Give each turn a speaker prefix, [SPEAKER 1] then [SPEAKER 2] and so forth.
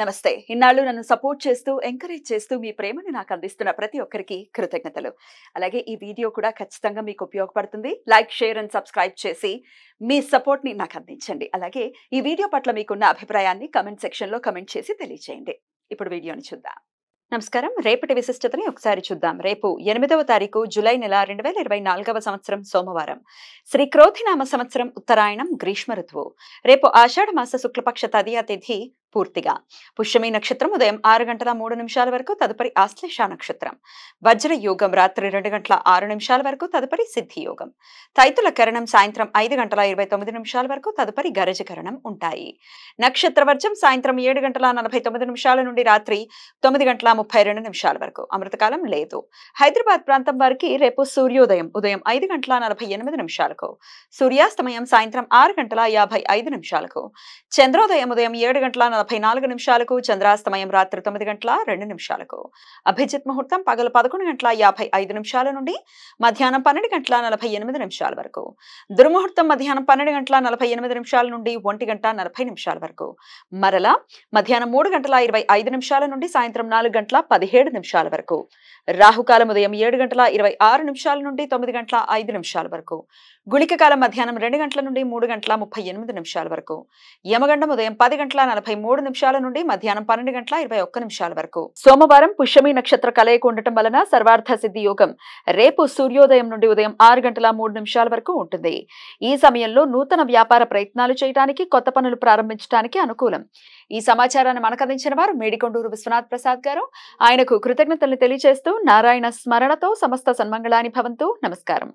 [SPEAKER 1] నమస్తే ఇన్నాళ్ళు నన్ను సపోర్ట్ చేస్తూ ఎంకరేజ్ చేస్తూ మీ ప్రేమను నాకు అందిస్తున్న ప్రతి ఒక్కరికి కృతజ్ఞతలు అలాగే ఈ వీడియో కూడా ఖచ్చితంగా మీకు ఉపయోగపడుతుంది లైక్ షేర్ అండ్ సబ్స్క్రైబ్ చేసి మీ సపోర్ట్ని నాకు అందించండి అలాగే ఈ వీడియో పట్ల మీకున్న అభిప్రాయాన్ని కమెంట్ సెక్షన్లో కమెంట్ చేసి తెలియజేయండి ఇప్పుడు వీడియోని చూద్దాం నమస్కారం రేపటి విశిష్టతని ఒకసారి చూద్దాం రేపు ఎనిమిదవ తారీఖు జూలై నెల రెండు వేల ఇరవై నాలుగవ సంవత్సరం సోమవారం శ్రీ క్రోధినామ సంవత్సరం ఉత్తరాయణం గ్రీష్మ ఋతువు రేపు ఆషాఢ మాస శుక్లపక్ష తదియా తిథి పూర్తిగా పుష్యమి నక్షత్రం ఉదయం ఆరు గంటల మూడు నిమిషాల వరకు తదుపరి ఆశ్లేష నక్షత్రం వజ్ర యోగం రాత్రి రెండు గంటల ఆరు నిమిషాల వరకు తదుపరి సిద్ధి యోగం తైతుల కరణం సాయంత్రం ఐదు గంటల ఇరవై తొమ్మిది నిమిషాల వరకు తదుపరి గరజ కరణం ఉంటాయి నక్షత్ర వర్జం సాయంత్రం ఏడు గంటల నలభై తొమ్మిది నిమిషాల నుండి రాత్రి తొమ్మిది గంటల ముప్పై రెండు నిమిషాల వరకు అమృతకాలం లేదు హైదరాబాద్ ప్రాంతం వారికి రేపు సూర్యోదయం ఉదయం ఐదు గంటల నలభై ఎనిమిది నిమిషాలకు సూర్యాస్తమయం సాయంత్రం ఆరు గంటల యాభై ఐదు నిమిషాలకు చంద్రోదయం ఉదయం ఏడు గంటల నలభై నాలుగు నిమిషాలకు చంద్రాస్తమయం రాత్రి తొమ్మిది గంటల రెండు నిమిషాలకు అభిజిత్ ముహూర్తం పగలు పదకొండు గంటల యాభై ఐదు నిమిషాల నుండి మధ్యాహ్నం పన్నెండు గంటల నలభై ఎనిమిది నిమిషాల వరకు దుర్ముహూర్తం మధ్యాహ్నం పన్నెండు గంటల నలభై ఎనిమిది నిమిషాల నుండి ఒంటి గంట నలభై నిమిషాల వరకు మరలా మధ్యాహ్నం మూడు గంటల ఇరవై ఐదు నిమిషాల నుండి సాయంత్రం నాలుగు గంటల పదిహేడు నిమిషాల వరకు రాహుకాలం ఉదయం ఏడు గంటల ఇరవై ఆరు నిమిషాల నుండి తొమ్మిది గంటల ఐదు నిమిషాల వరకు గుళిక కాలం మధ్యాహ్నం రెండు గంటల నుండి మూడు గంటల ముప్పై ఎనిమిది నిమిషాల వరకు యమగండం ఉదయం పది గంటల నలభై మూడు మూడు నిమిషాల నుండి మధ్యాహ్నం పన్నెండు గంటల ఇరవై ఒక్క నిమిషాల వరకు సోమవారం పుష్యమి నక్షత్ర కలయిక ఉండటం వలన సర్వార్థ సిద్ధి యోగం రేపు సూర్యోదయం నుండి ఉదయం ఆరు గంటల మూడు నిమిషాల వరకు ఉంటుంది ఈ సమయంలో నూతన వ్యాపార ప్రయత్నాలు చేయడానికి కొత్త పనులు ప్రారంభించడానికి అనుకూలం ఈ సమాచారాన్ని మనకందించిన వారు మేడికొండూరు విశ్వనాథ్ ప్రసాద్ గారు ఆయనకు కృతజ్ఞతలు తెలియజేస్తూ నారాయణ స్మరణతో సమస్త సన్మంగళాని భవంతు నమస్కారం